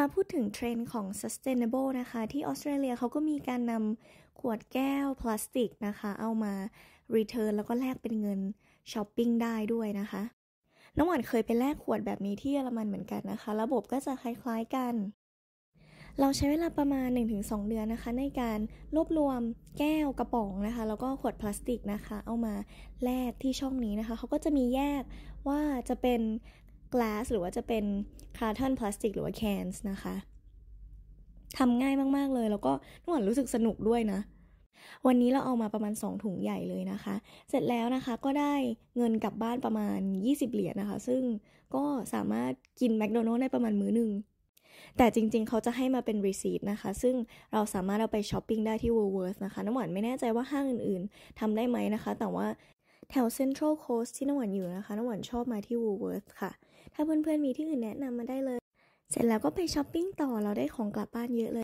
มาพูดถึงเทรนด์ของ sustainable นะคะ ที่ออสเตรเลียเขาก็มีการนำขวดแก้วพลาสติกนะคะ เอามา return แล้วก็แลกเป็นเงินช้อปปิ้งได้ด้วยนะคะ น้องหวานเคยไปแลกขวดแบบนี้ที่เยอรมันเหมือนกันนะคะ ระบบก็จะคล้ายๆกัน เราใช้เวลาประมาณ 1-2 เดือนนะคะ ในการรวบรวมแก้วกระป๋องนะคะ แล้วก็ขวดพลาสติกนะคะ เอามาแลกที่ช่องนี้นะคะ เขาก็จะมีแยกว่าจะเป็น glass หรือว่าจะเป็น carton พลาสติกหรือว่า cans นะคะทำง่ายมาก ๆ เลย แล้วก็นวดรู้สึกสนุกด้วยนะ วันนี้เราเอามาประมาณ 2 ถุงใหญ่เลยนะคะ เสร็จแล้วนะคะก็ได้เงินกลับบ้านประมาณ 20 เหรียญนะคะ ซึ่งก็สามารถกินแมคโดนัลด์ได้ประมาณมื้อหนึ่ง แต่จริง ๆ เขาจะให้มาเป็นรีซีทนะคะ ซึ่งเราสามารถเอาไปช้อปปิ้งได้ที่ w o o l w o r t h นะคะ น้ำหวานไม่แน่ใจว่าห้างอื่นๆทำได้ไหมนะคะ แต่ว่าแถวเซ็นทรัลโคสที่น้ำหวานอยู่นะคะน้ำหวานชอบมาที่วูเวิร์ธค่ะ ถ้าเพื่อนๆมีที่อื่นแนะนำมาได้เลย เสร็จแล้วก็ไปช้อปปิ้งต่อเราได้ของกลับบ้านเยอะเลย